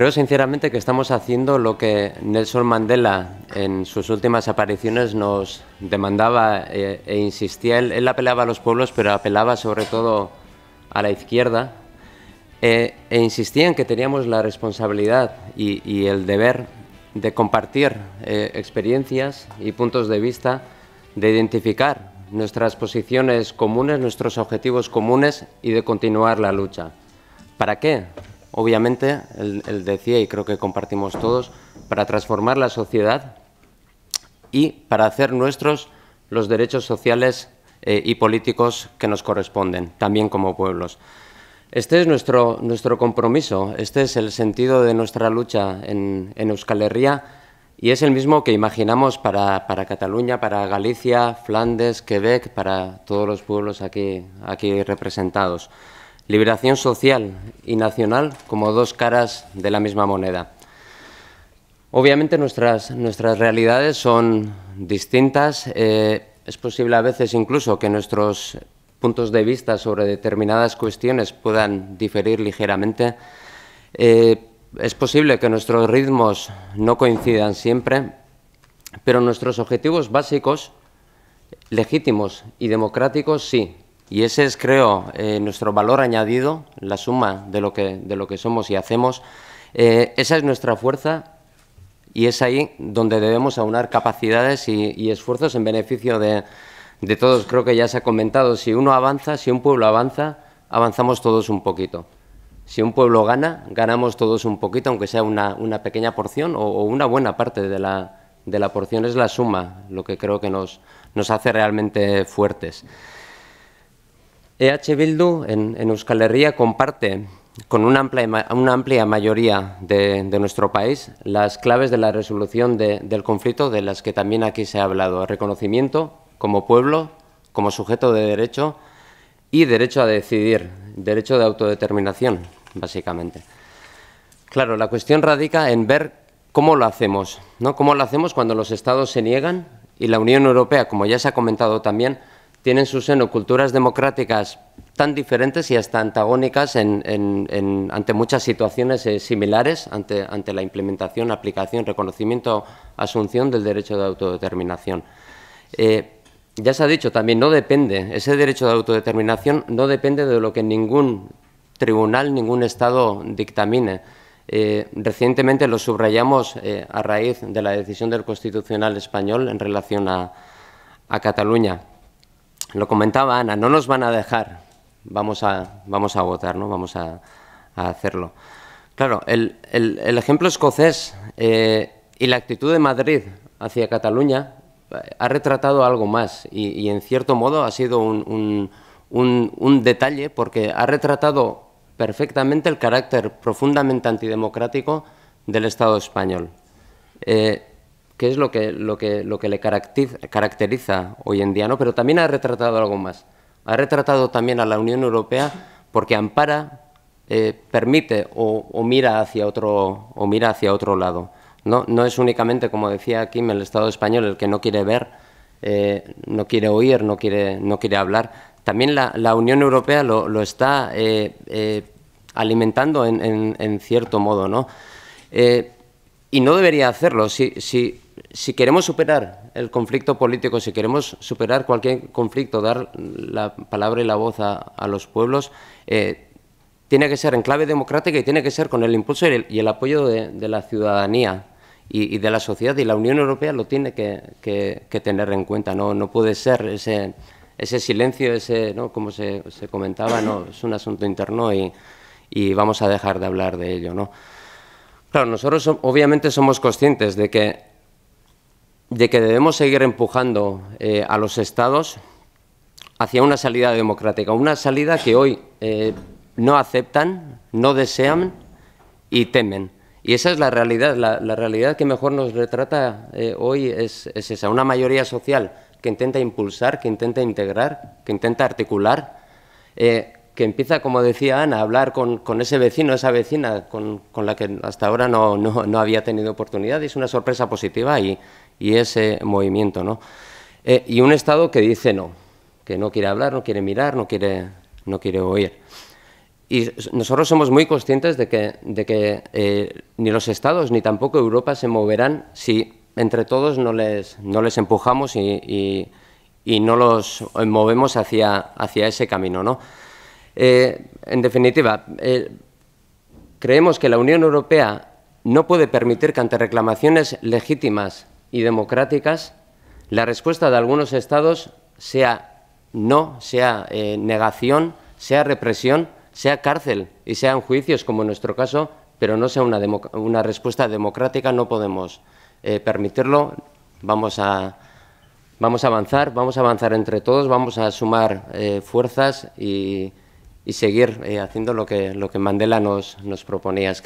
creo sinceramente que estamos haciendo lo que Nelson Mandela en sus últimas apariciones nos demandaba eh, e, insistía. Él, apelaba a los pueblos, pero apelaba sobre todo a la izquierda eh, e insistía en que teníamos la responsabilidad y, el deber de compartir eh, experiencias y puntos de vista, de identificar nuestras posiciones comunes, nuestros objetivos comunes y de continuar la lucha. ¿Para qué? obviamente, el decía, y creo que compartimos todos, para transformar la sociedad y para hacer nuestros los derechos sociales eh, y políticos que nos corresponden, también como pueblos. Este es nuestro, nuestro compromiso, este es el sentido de nuestra lucha en, Euskal Herria y es el mismo que imaginamos para, Cataluña, para Galicia, Flandes, Quebec, para todos los pueblos aquí, aquí representados liberación social y nacional como dos caras de la misma moneda. Obviamente nuestras, nuestras realidades son distintas, eh, es posible a veces incluso que nuestros puntos de vista sobre determinadas cuestiones puedan diferir ligeramente. Eh, es posible que nuestros ritmos no coincidan siempre, pero nuestros objetivos básicos, legítimos y democráticos sí, y ese es, creo, eh, nuestro valor añadido, la suma de lo que, de lo que somos y hacemos. Eh, esa es nuestra fuerza y es ahí donde debemos aunar capacidades y, esfuerzos en beneficio de, todos. Creo que ya se ha comentado, si uno avanza, si un pueblo avanza, avanzamos todos un poquito. Si un pueblo gana, ganamos todos un poquito, aunque sea una, pequeña porción o, una buena parte de la, porción. Es la suma lo que creo que nos hace realmente fuertes. EH Bildu en, Euskal Herria comparte con una amplia, amplia mayoría de, nuestro país las claves de la resolución del conflicto de las que también aquí se ha hablado. Reconocimiento como pueblo, como sujeto de derecho y derecho a decidir, derecho de autodeterminación, básicamente. Claro, la cuestión radica en ver cómo lo hacemos, ¿no? Cómo lo hacemos cuando los Estados se niegan y la Unión Europea, como ya se ha comentado también, tienen su seno culturas democráticas tan diferentes y hasta antagónicas ante muchas situaciones eh, similares, ante, la implementación, aplicación, reconocimiento, asunción del derecho de autodeterminación. Eh, ya se ha dicho también, no depende, ese derecho de autodeterminación no depende de lo que ningún tribunal, ningún Estado dictamine. Eh, recientemente lo subrayamos a raíz de la decisión del Constitucional español en relación a Cataluña lo comentaba Ana, no nos van a dejar, vamos a, vamos a votar, ¿no? vamos a, hacerlo. Claro, el, ejemplo escocés eh, y la actitud de Madrid hacia Cataluña eh, ha retratado algo más y, en cierto modo ha sido un, detalle porque ha retratado perfectamente el carácter profundamente antidemocrático del Estado español. Eh, que es lo que, lo que, lo que le caracteriza, hoy en día, ¿no? pero también ha retratado algo más. Ha retratado también a la Unión Europea porque ampara, eh, permite o, mira hacia otro, o mira hacia otro lado. No, no es únicamente, como decía Kim, el Estado español el que no quiere ver, eh, no quiere oír, no quiere, no quiere hablar. También la, Unión Europea lo, está eh, alimentando en, cierto modo, ¿no? y no debería hacerlo. si si queremos superar el conflicto político, si queremos superar cualquier conflicto, dar la palabra y la voz a, los pueblos, eh, tiene que ser en clave democrática y tiene que ser con el impulso y el, apoyo de, la ciudadanía y, de la sociedad. Y la Unión Europea lo tiene que, tener en cuenta. No, no puede ser ese, silencio, ese, como se, comentaba, ¿no? es un asunto interno y, vamos a dejar de hablar de ello. ¿no? Claro, nosotros obviamente somos conscientes de que de que debemos seguir empujando eh, a los Estados hacia una salida democrática, una salida que hoy eh, no aceptan, no desean y temen. Y esa es la realidad, la, realidad que mejor nos retrata eh, hoy es, esa, una mayoría social que intenta impulsar, que intenta integrar, que intenta articular, que empieza, como decía Ana, a hablar con, ese vecino, esa vecina con, la que hasta ahora no, había tenido oportunidad. es una sorpresa positiva y, y ese movimiento, ¿no? Eh, y un Estado que dice no, que no quiere hablar, no quiere mirar, no quiere, no quiere oír. Y nosotros somos muy conscientes de que, de que eh, ni los Estados ni tampoco Europa se moverán si entre todos no les, no les empujamos y, no los movemos hacia, hacia ese camino, ¿no? Eh, en definitiva, creemos que la Unión Europea no puede permitir que ante reclamaciones legítimas y democráticas, la respuesta de algunos estados sea no, sea eh, negación, sea represión, sea cárcel y sean juicios, como en nuestro caso, pero no sea una, una respuesta democrática, no podemos eh, permitirlo. Vamos a, vamos a avanzar, vamos a avanzar entre todos, vamos a sumar eh, fuerzas y, seguir haciendo lo que, lo que Mandela nos, nos proponía. Es